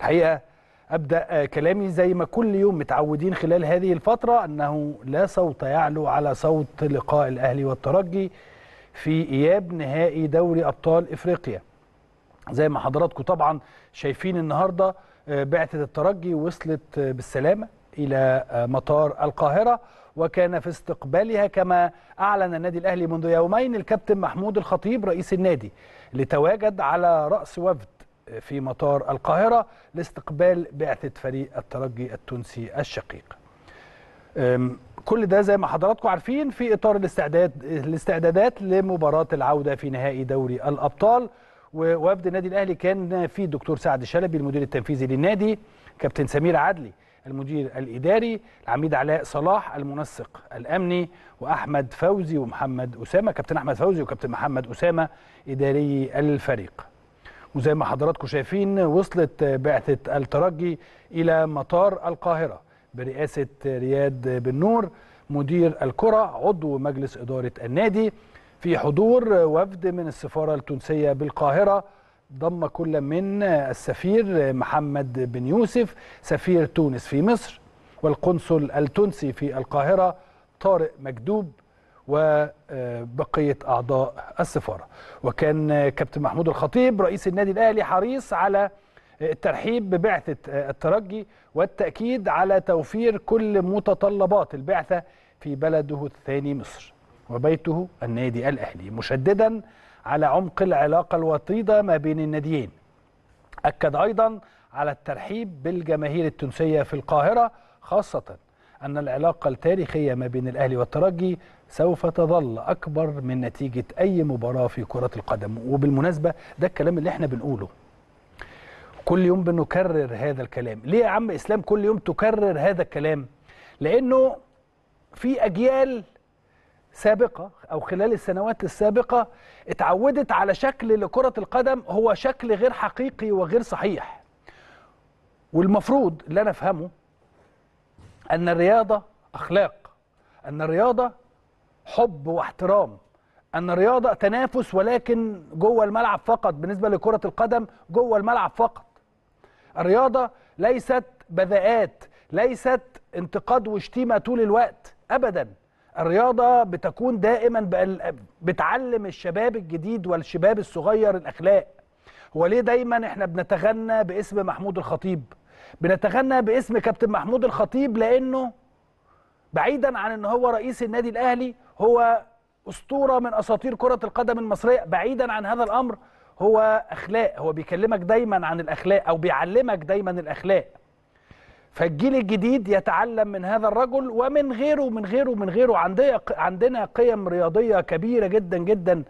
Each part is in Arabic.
الحقيقه ابدا كلامي زي ما كل يوم متعودين خلال هذه الفتره انه لا صوت يعلو على صوت لقاء الاهلي والترجي في اياب نهائي دوري ابطال افريقيا زي ما حضراتكم طبعا شايفين النهارده آه، بعثه الترجي وصلت آه، بالسلامه الى آه، مطار القاهره وكان في استقبالها كما اعلن النادي الاهلي منذ يومين الكابتن محمود الخطيب رئيس النادي لتواجد على راس وفد في مطار القاهرة لاستقبال بعثة فريق الترجي التونسي الشقيق كل ده زي ما حضراتكم عارفين في إطار الاستعداد الاستعدادات لمباراة العودة في نهائي دوري الأبطال ووفد النادي الأهلي كان في الدكتور سعد شلبي المدير التنفيذي للنادي كابتن سمير عدلي المدير الإداري العميد علاء صلاح المنسق الأمني وأحمد فوزي ومحمد أسامة كابتن أحمد فوزي وكابتن محمد أسامة إداري الفريق وزي ما حضراتكم شايفين وصلت بعثة الترجي إلى مطار القاهرة برئاسة رياد بن نور مدير الكرة عضو مجلس إدارة النادي في حضور وفد من السفارة التونسية بالقاهرة ضم كل من السفير محمد بن يوسف سفير تونس في مصر والقنصل التونسي في القاهرة طارق مكدوب وبقيه اعضاء السفاره وكان كابتن محمود الخطيب رئيس النادي الاهلي حريص على الترحيب ببعثه الترجي والتاكيد على توفير كل متطلبات البعثه في بلده الثاني مصر وبيته النادي الاهلي مشددا على عمق العلاقه الوطيده ما بين الناديين اكد ايضا على الترحيب بالجماهير التونسيه في القاهره خاصه أن العلاقة التاريخية ما بين الأهلي والترجي سوف تظل أكبر من نتيجة أي مباراة في كرة القدم وبالمناسبة ده الكلام اللي احنا بنقوله كل يوم بنكرر هذا الكلام ليه يا عم إسلام كل يوم تكرر هذا الكلام لأنه في أجيال سابقة أو خلال السنوات السابقة اتعودت على شكل لكرة القدم هو شكل غير حقيقي وغير صحيح والمفروض اللي أنا أفهمه أن الرياضة أخلاق أن الرياضة حب واحترام أن الرياضة تنافس ولكن جوه الملعب فقط بالنسبة لكرة القدم جوه الملعب فقط الرياضة ليست بذاءات ليست انتقاد وشتيمة طول الوقت أبدا الرياضة بتكون دائما بتعلم الشباب الجديد والشباب الصغير الأخلاق هو ليه دايما احنا بنتغنى باسم محمود الخطيب بنتغنى باسم كابتن محمود الخطيب لانه بعيدا عن ان هو رئيس النادي الاهلي هو اسطوره من اساطير كره القدم المصريه بعيدا عن هذا الامر هو اخلاق هو بيكلمك دايما عن الاخلاق او بيعلمك دايما الاخلاق فالجيل الجديد يتعلم من هذا الرجل ومن غيره من غيره من غيره عندنا عندنا قيم رياضيه كبيره جدا جدا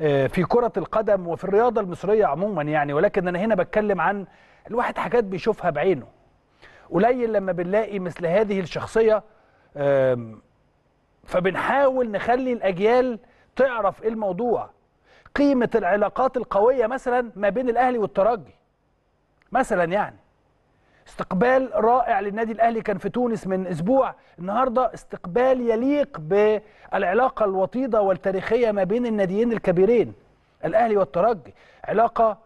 آه، في كرة القدم وفي الرياضة المصرية عموما يعني ولكن أنا هنا بتكلم عن الواحد حاجات بيشوفها بعينه قليل لما بنلاقي مثل هذه الشخصية فبنحاول نخلي الأجيال تعرف الموضوع قيمة العلاقات القوية مثلا ما بين الأهلي والترجي مثلا يعني استقبال رائع للنادي الاهلي كان في تونس من اسبوع النهارده استقبال يليق بالعلاقه الوطيده والتاريخيه ما بين الناديين الكبيرين الاهلي والترجي علاقه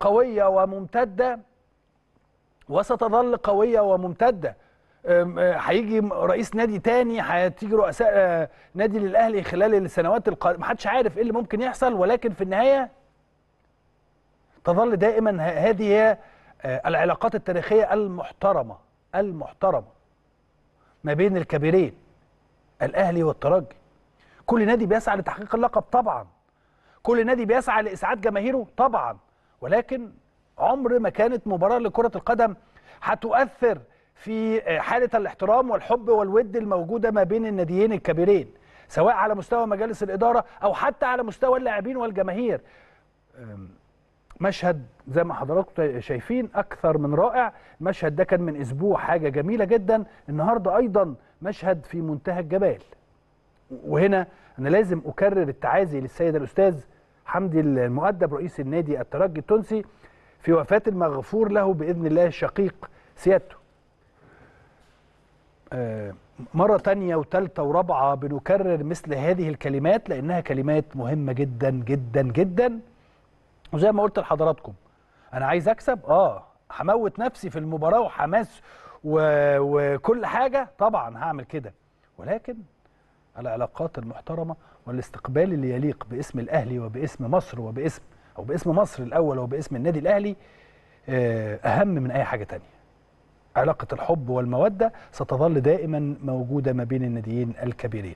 قويه وممتده وستظل قويه وممتده أه، هيجي رئيس نادي تاني هتيجي رؤساء أه، نادي للاهلي خلال السنوات القادمه محدش عارف ايه اللي ممكن يحصل ولكن في النهايه تظل دائما هذه هي آه، العلاقات التاريخية المحترمة المحترمة ما بين الكبيرين الأهلي والترجي كل نادي بيسعى لتحقيق اللقب طبعا كل نادي بيسعى لإسعاد جماهيره طبعا ولكن عمر ما كانت مباراة لكرة القدم هتؤثر في آه، حالة الاحترام والحب والود الموجودة ما بين الناديين الكبيرين سواء على مستوى مجالس الإدارة أو حتى على مستوى اللاعبين والجماهير مشهد زي ما حضراتكم شايفين اكثر من رائع المشهد ده كان من اسبوع حاجه جميله جدا النهارده ايضا مشهد في منتهى الجبال وهنا انا لازم اكرر التعازي للسيد الاستاذ حمدي المؤدب رئيس النادي الترجي التونسي في وفاه المغفور له باذن الله شقيق سيادته آه، مرة تانية وتالتة ورابعة بنكرر مثل هذه الكلمات لأنها كلمات مهمة جدا جدا جدا وزي ما قلت لحضراتكم انا عايز اكسب اه هموت نفسي في المباراه وحماس و... وكل حاجه طبعا هعمل كده ولكن العلاقات المحترمه والاستقبال اللي يليق باسم الاهلي وباسم مصر وباسم او باسم مصر الاول وباسم النادي الاهلي آه، اهم من اي حاجه تانية علاقه الحب والموده ستظل دائما موجوده ما بين الناديين الكبيرين